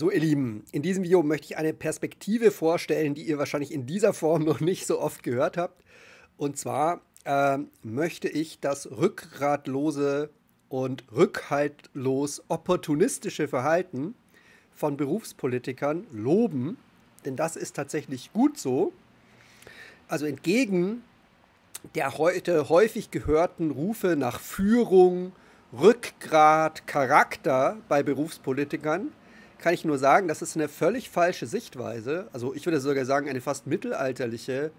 So, ihr Lieben, in diesem Video möchte ich eine Perspektive vorstellen, die ihr wahrscheinlich in dieser Form noch nicht so oft gehört habt. Und zwar äh, möchte ich das rückgratlose und rückhaltlos opportunistische Verhalten von Berufspolitikern loben, denn das ist tatsächlich gut so. Also entgegen der heute häufig gehörten Rufe nach Führung, Rückgrat, Charakter bei Berufspolitikern kann ich nur sagen, das ist eine völlig falsche Sichtweise. Also ich würde sogar sagen, eine fast mittelalterliche,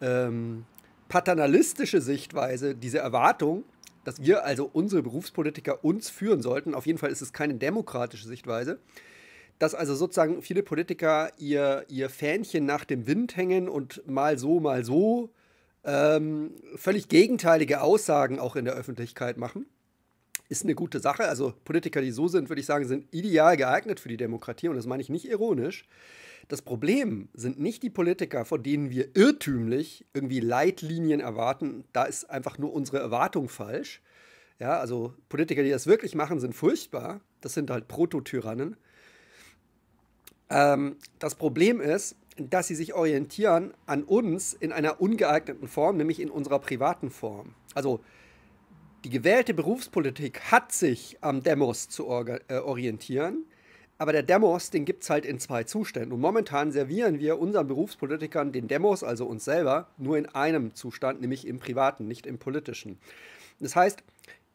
ähm, paternalistische Sichtweise, diese Erwartung, dass wir also unsere Berufspolitiker uns führen sollten. Auf jeden Fall ist es keine demokratische Sichtweise. Dass also sozusagen viele Politiker ihr, ihr Fähnchen nach dem Wind hängen und mal so, mal so ähm, völlig gegenteilige Aussagen auch in der Öffentlichkeit machen ist eine gute Sache. Also Politiker, die so sind, würde ich sagen, sind ideal geeignet für die Demokratie und das meine ich nicht ironisch. Das Problem sind nicht die Politiker, von denen wir irrtümlich irgendwie Leitlinien erwarten. Da ist einfach nur unsere Erwartung falsch. Ja, also Politiker, die das wirklich machen, sind furchtbar. Das sind halt Prototyrannen. Ähm, das Problem ist, dass sie sich orientieren an uns in einer ungeeigneten Form, nämlich in unserer privaten Form. Also die gewählte Berufspolitik hat sich am Demos zu äh, orientieren, aber der Demos, den gibt es halt in zwei Zuständen. Und momentan servieren wir unseren Berufspolitikern den Demos, also uns selber, nur in einem Zustand, nämlich im privaten, nicht im politischen. Das heißt,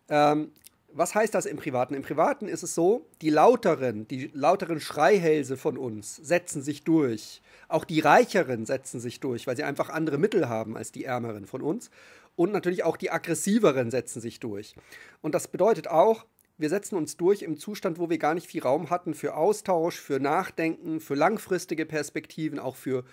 ähm, was heißt das im Privaten? Im Privaten ist es so, die lauteren, die lauteren Schreihälse von uns setzen sich durch. Auch die Reicheren setzen sich durch, weil sie einfach andere Mittel haben als die Ärmeren von uns. Und natürlich auch die aggressiveren setzen sich durch. Und das bedeutet auch, wir setzen uns durch im Zustand, wo wir gar nicht viel Raum hatten für Austausch, für Nachdenken, für langfristige Perspektiven, auch für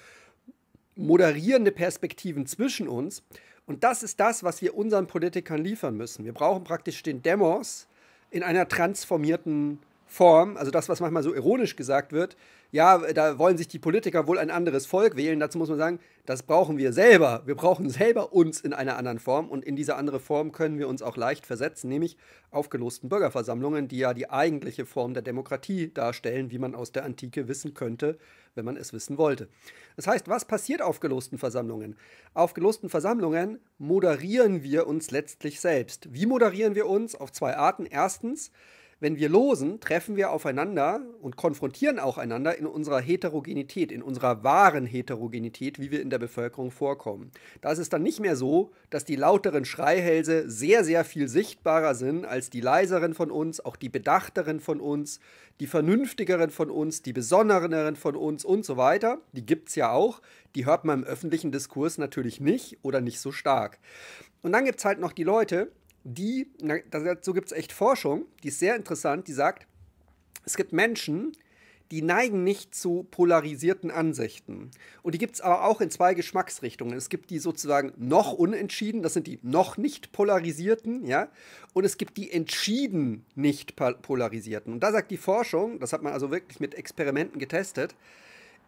moderierende Perspektiven zwischen uns. Und das ist das, was wir unseren Politikern liefern müssen. Wir brauchen praktisch den Demos in einer transformierten Form, also das, was manchmal so ironisch gesagt wird, ja, da wollen sich die Politiker wohl ein anderes Volk wählen. Dazu muss man sagen, das brauchen wir selber. Wir brauchen selber uns in einer anderen Form und in diese andere Form können wir uns auch leicht versetzen, nämlich auf gelosten Bürgerversammlungen, die ja die eigentliche Form der Demokratie darstellen, wie man aus der Antike wissen könnte, wenn man es wissen wollte. Das heißt, was passiert auf gelosten Versammlungen? Auf gelosten Versammlungen moderieren wir uns letztlich selbst. Wie moderieren wir uns? Auf zwei Arten. Erstens, wenn wir losen, treffen wir aufeinander und konfrontieren auch einander in unserer Heterogenität, in unserer wahren Heterogenität, wie wir in der Bevölkerung vorkommen. Da ist es dann nicht mehr so, dass die lauteren Schreihälse sehr, sehr viel sichtbarer sind als die leiseren von uns, auch die bedachteren von uns, die vernünftigeren von uns, die besondereneren von uns und so weiter. Die gibt es ja auch. Die hört man im öffentlichen Diskurs natürlich nicht oder nicht so stark. Und dann gibt es halt noch die Leute, die, dazu gibt es echt Forschung, die ist sehr interessant, die sagt, es gibt Menschen, die neigen nicht zu polarisierten Ansichten. Und die gibt es aber auch in zwei Geschmacksrichtungen. Es gibt die sozusagen noch unentschieden, das sind die noch nicht polarisierten, ja. Und es gibt die entschieden nicht polarisierten. Und da sagt die Forschung, das hat man also wirklich mit Experimenten getestet,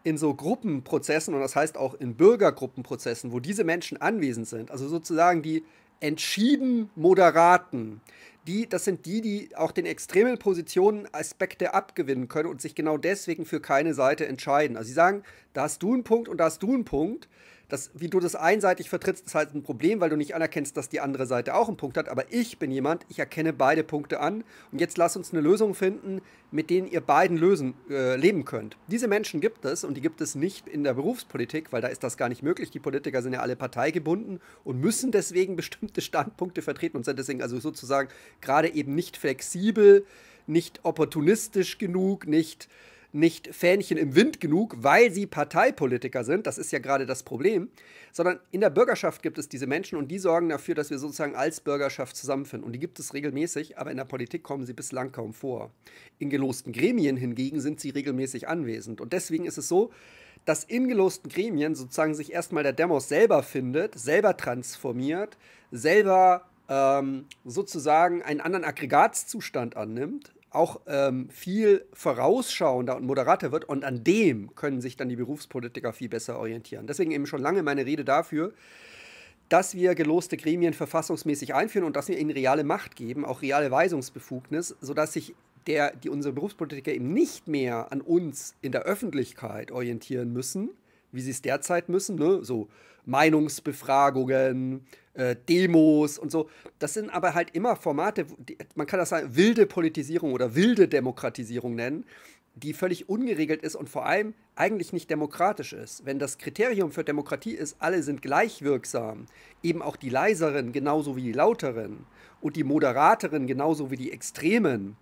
in so Gruppenprozessen und das heißt auch in Bürgergruppenprozessen, wo diese Menschen anwesend sind, also sozusagen die entschieden Moderaten, die, das sind die, die auch den extremen Positionen Aspekte abgewinnen können und sich genau deswegen für keine Seite entscheiden. Also sie sagen, da hast du einen Punkt und da hast du einen Punkt das, wie du das einseitig vertrittst, ist halt ein Problem, weil du nicht anerkennst, dass die andere Seite auch einen Punkt hat. Aber ich bin jemand, ich erkenne beide Punkte an. Und jetzt lass uns eine Lösung finden, mit denen ihr beiden lösen, äh, leben könnt. Diese Menschen gibt es und die gibt es nicht in der Berufspolitik, weil da ist das gar nicht möglich. Die Politiker sind ja alle parteigebunden und müssen deswegen bestimmte Standpunkte vertreten und sind deswegen also sozusagen gerade eben nicht flexibel, nicht opportunistisch genug, nicht nicht Fähnchen im Wind genug, weil sie Parteipolitiker sind, das ist ja gerade das Problem, sondern in der Bürgerschaft gibt es diese Menschen und die sorgen dafür, dass wir sozusagen als Bürgerschaft zusammenfinden. Und die gibt es regelmäßig, aber in der Politik kommen sie bislang kaum vor. In gelosten Gremien hingegen sind sie regelmäßig anwesend. Und deswegen ist es so, dass in gelosten Gremien sozusagen sich erstmal der Demos selber findet, selber transformiert, selber ähm, sozusagen einen anderen Aggregatzustand annimmt auch ähm, viel vorausschauender und moderater wird. Und an dem können sich dann die Berufspolitiker viel besser orientieren. Deswegen eben schon lange meine Rede dafür, dass wir geloste Gremien verfassungsmäßig einführen und dass wir ihnen reale Macht geben, auch reale Weisungsbefugnis, sodass sich der, die unsere Berufspolitiker eben nicht mehr an uns in der Öffentlichkeit orientieren müssen, wie sie es derzeit müssen, ne? so Meinungsbefragungen, äh, Demos und so. Das sind aber halt immer Formate, die, man kann das sagen, wilde Politisierung oder wilde Demokratisierung nennen, die völlig ungeregelt ist und vor allem eigentlich nicht demokratisch ist. Wenn das Kriterium für Demokratie ist, alle sind gleich wirksam, eben auch die Leiseren genauso wie die Lauteren und die Moderateren genauso wie die Extremen,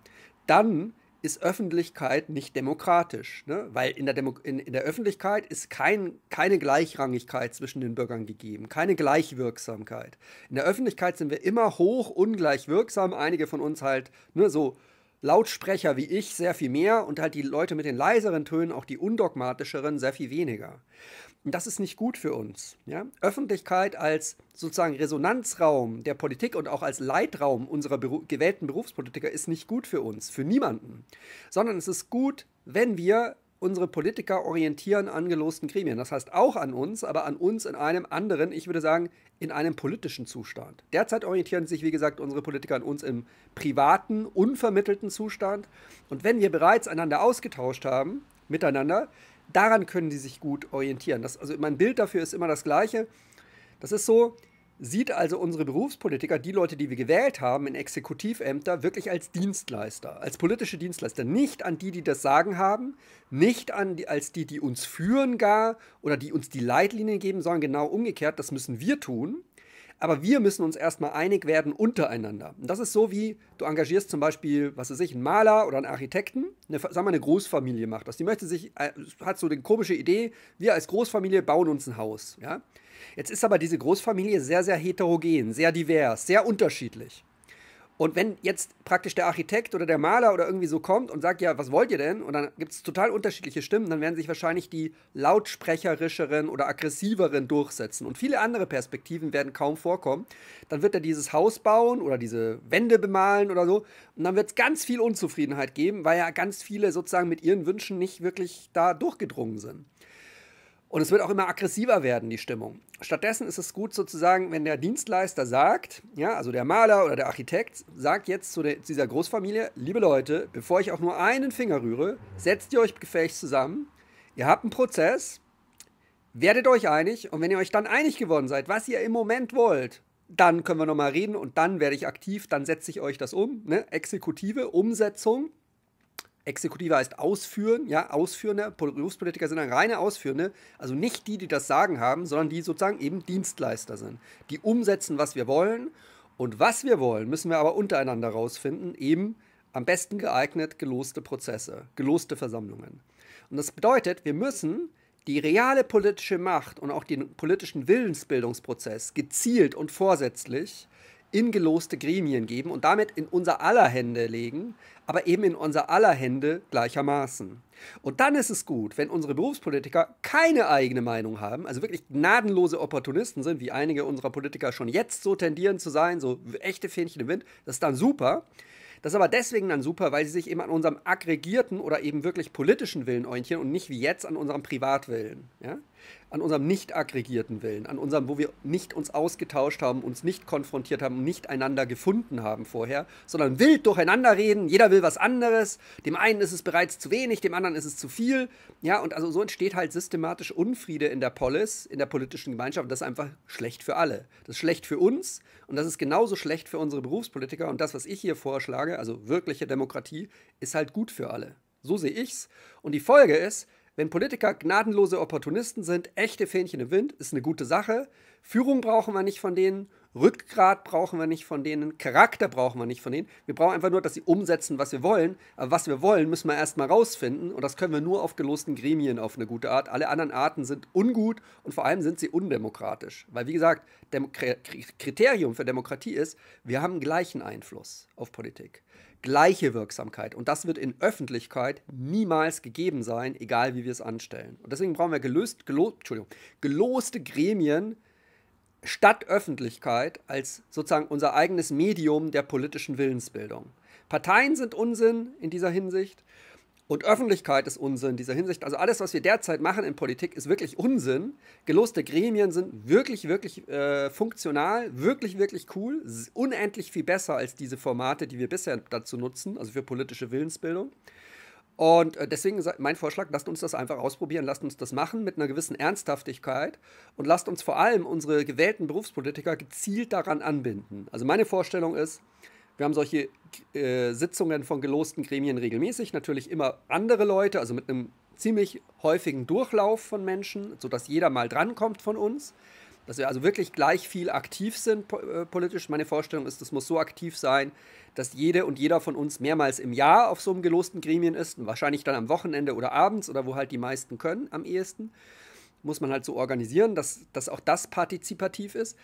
dann ist Öffentlichkeit nicht demokratisch, ne? weil in der, Demo in, in der Öffentlichkeit ist kein, keine Gleichrangigkeit zwischen den Bürgern gegeben, keine Gleichwirksamkeit. In der Öffentlichkeit sind wir immer hoch ungleich wirksam, einige von uns halt ne, so Lautsprecher wie ich sehr viel mehr und halt die Leute mit den leiseren Tönen, auch die undogmatischeren, sehr viel weniger. Und das ist nicht gut für uns. Ja? Öffentlichkeit als sozusagen Resonanzraum der Politik und auch als Leitraum unserer beru gewählten Berufspolitiker ist nicht gut für uns, für niemanden. Sondern es ist gut, wenn wir unsere Politiker orientieren an gelosten Gremien. Das heißt auch an uns, aber an uns in einem anderen, ich würde sagen, in einem politischen Zustand. Derzeit orientieren sich, wie gesagt, unsere Politiker an uns im privaten, unvermittelten Zustand. Und wenn wir bereits einander ausgetauscht haben, miteinander, daran können die sich gut orientieren. Das, also mein Bild dafür ist immer das gleiche. Das ist so, sieht also unsere Berufspolitiker, die Leute, die wir gewählt haben in Exekutivämter, wirklich als Dienstleister, als politische Dienstleister. Nicht an die, die das Sagen haben, nicht an die, als die, die uns führen gar oder die uns die Leitlinien geben, sondern genau umgekehrt, das müssen wir tun. Aber wir müssen uns erstmal einig werden untereinander. Und das ist so wie, du engagierst zum Beispiel, was weiß ich, einen Maler oder einen Architekten, eine, sagen wir mal, eine Großfamilie macht das. Die möchte sich, äh, hat so die komische Idee, wir als Großfamilie bauen uns ein Haus. Ja? Jetzt ist aber diese Großfamilie sehr, sehr heterogen, sehr divers, sehr unterschiedlich. Und wenn jetzt praktisch der Architekt oder der Maler oder irgendwie so kommt und sagt, ja, was wollt ihr denn? Und dann gibt es total unterschiedliche Stimmen, dann werden sich wahrscheinlich die lautsprecherischeren oder aggressiveren durchsetzen. Und viele andere Perspektiven werden kaum vorkommen. Dann wird er dieses Haus bauen oder diese Wände bemalen oder so. Und dann wird es ganz viel Unzufriedenheit geben, weil ja ganz viele sozusagen mit ihren Wünschen nicht wirklich da durchgedrungen sind. Und es wird auch immer aggressiver werden, die Stimmung. Stattdessen ist es gut sozusagen, wenn der Dienstleister sagt, ja, also der Maler oder der Architekt sagt jetzt zu der, dieser Großfamilie, liebe Leute, bevor ich auch nur einen Finger rühre, setzt ihr euch gefälligst zusammen, ihr habt einen Prozess, werdet euch einig und wenn ihr euch dann einig geworden seid, was ihr im Moment wollt, dann können wir nochmal reden und dann werde ich aktiv, dann setze ich euch das um, ne? Exekutive, Umsetzung, Exekutive heißt ausführen, ja, Ausführende. Berufspolitiker sind dann reine Ausführende, also nicht die, die das Sagen haben, sondern die sozusagen eben Dienstleister sind, die umsetzen, was wir wollen. Und was wir wollen, müssen wir aber untereinander rausfinden, eben am besten geeignet geloste Prozesse, geloste Versammlungen. Und das bedeutet, wir müssen die reale politische Macht und auch den politischen Willensbildungsprozess gezielt und vorsätzlich in geloste Gremien geben und damit in unser aller Hände legen, aber eben in unser aller Hände gleichermaßen. Und dann ist es gut, wenn unsere Berufspolitiker keine eigene Meinung haben, also wirklich gnadenlose Opportunisten sind, wie einige unserer Politiker schon jetzt so tendieren zu sein, so echte Fähnchen im Wind, das ist dann super. Das ist aber deswegen dann super, weil sie sich eben an unserem aggregierten oder eben wirklich politischen Willen orientieren und nicht wie jetzt an unserem Privatwillen. Ja? an unserem nicht aggregierten Willen, an unserem, wo wir nicht uns ausgetauscht haben, uns nicht konfrontiert haben, nicht einander gefunden haben vorher, sondern wild durcheinander reden, jeder will was anderes, dem einen ist es bereits zu wenig, dem anderen ist es zu viel. Ja, und also so entsteht halt systematisch Unfriede in der Polis, in der politischen Gemeinschaft. Und Das ist einfach schlecht für alle. Das ist schlecht für uns und das ist genauso schlecht für unsere Berufspolitiker. Und das, was ich hier vorschlage, also wirkliche Demokratie, ist halt gut für alle. So sehe ich's. Und die Folge ist, wenn Politiker gnadenlose Opportunisten sind, echte Fähnchen im Wind, ist eine gute Sache. Führung brauchen wir nicht von denen Rückgrat brauchen wir nicht von denen, Charakter brauchen wir nicht von denen. Wir brauchen einfach nur, dass sie umsetzen, was wir wollen. Aber was wir wollen, müssen wir erstmal rausfinden. Und das können wir nur auf gelosten Gremien auf eine gute Art. Alle anderen Arten sind ungut und vor allem sind sie undemokratisch. Weil, wie gesagt, Demo Kriterium für Demokratie ist, wir haben gleichen Einfluss auf Politik gleiche Wirksamkeit. Und das wird in Öffentlichkeit niemals gegeben sein, egal wie wir es anstellen. Und deswegen brauchen wir gelöst, gelo, geloste Gremien, Stadtöffentlichkeit als sozusagen unser eigenes Medium der politischen Willensbildung. Parteien sind Unsinn in dieser Hinsicht und Öffentlichkeit ist Unsinn in dieser Hinsicht. Also alles, was wir derzeit machen in Politik, ist wirklich Unsinn. Geloste Gremien sind wirklich, wirklich äh, funktional, wirklich, wirklich cool, unendlich viel besser als diese Formate, die wir bisher dazu nutzen, also für politische Willensbildung. Und äh, deswegen mein Vorschlag, lasst uns das einfach ausprobieren, lasst uns das machen mit einer gewissen Ernsthaftigkeit und lasst uns vor allem unsere gewählten Berufspolitiker gezielt daran anbinden. Also meine Vorstellung ist, wir haben solche äh, Sitzungen von gelosten Gremien regelmäßig, natürlich immer andere Leute, also mit einem ziemlich häufigen Durchlauf von Menschen, sodass jeder mal drankommt von uns. Dass wir also wirklich gleich viel aktiv sind po äh, politisch. Meine Vorstellung ist, das muss so aktiv sein, dass jede und jeder von uns mehrmals im Jahr auf so einem gelosten Gremien ist. Und wahrscheinlich dann am Wochenende oder abends oder wo halt die meisten können am ehesten. Muss man halt so organisieren, dass, dass auch das partizipativ ist.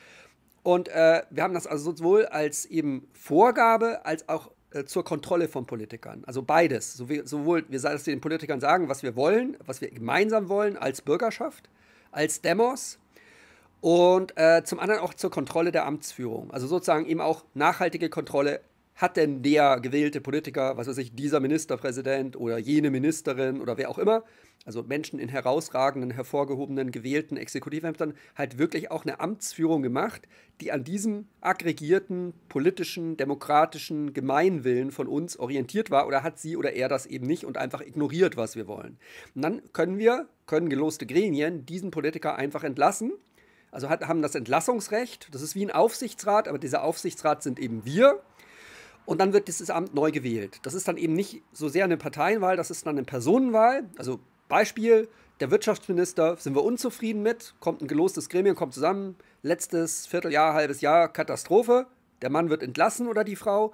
Und äh, wir haben das also sowohl als eben Vorgabe als auch äh, zur Kontrolle von Politikern. Also beides. So wie, sowohl wir dass wir den Politikern sagen, was wir wollen, was wir gemeinsam wollen als Bürgerschaft, als Demos und äh, zum anderen auch zur Kontrolle der Amtsführung. Also sozusagen eben auch nachhaltige Kontrolle. Hat denn der gewählte Politiker, was weiß ich, dieser Ministerpräsident oder jene Ministerin oder wer auch immer, also Menschen in herausragenden, hervorgehobenen, gewählten Exekutivämtern, halt wirklich auch eine Amtsführung gemacht, die an diesem aggregierten, politischen, demokratischen Gemeinwillen von uns orientiert war oder hat sie oder er das eben nicht und einfach ignoriert, was wir wollen. Und dann können wir, können geloste Gremien diesen Politiker einfach entlassen also hat, haben das Entlassungsrecht. Das ist wie ein Aufsichtsrat, aber dieser Aufsichtsrat sind eben wir. Und dann wird dieses Amt neu gewählt. Das ist dann eben nicht so sehr eine Parteienwahl, das ist dann eine Personenwahl. Also Beispiel, der Wirtschaftsminister, sind wir unzufrieden mit, kommt ein gelostes Gremium, kommt zusammen, letztes Vierteljahr, halbes Jahr, Katastrophe, der Mann wird entlassen oder die Frau.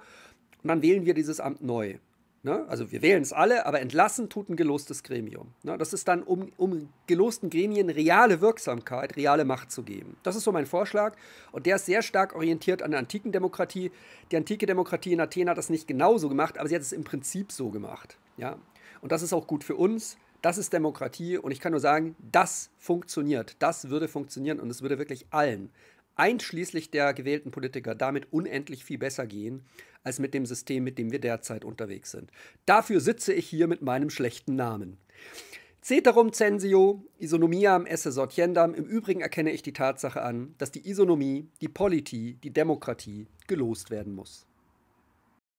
Und dann wählen wir dieses Amt neu. Ne? Also wir wählen es alle, aber entlassen tut ein gelostes Gremium. Ne? Das ist dann, um, um gelosten Gremien reale Wirksamkeit, reale Macht zu geben. Das ist so mein Vorschlag und der ist sehr stark orientiert an der antiken Demokratie. Die antike Demokratie in Athen hat das nicht genauso gemacht, aber sie hat es im Prinzip so gemacht. Ja? Und das ist auch gut für uns. Das ist Demokratie und ich kann nur sagen, das funktioniert. Das würde funktionieren und es würde wirklich allen einschließlich der gewählten Politiker damit unendlich viel besser gehen als mit dem System, mit dem wir derzeit unterwegs sind. Dafür sitze ich hier mit meinem schlechten Namen. Ceterum censio, isonomiam esse sortiendam, im Übrigen erkenne ich die Tatsache an, dass die Isonomie, die Politie, die Demokratie gelost werden muss.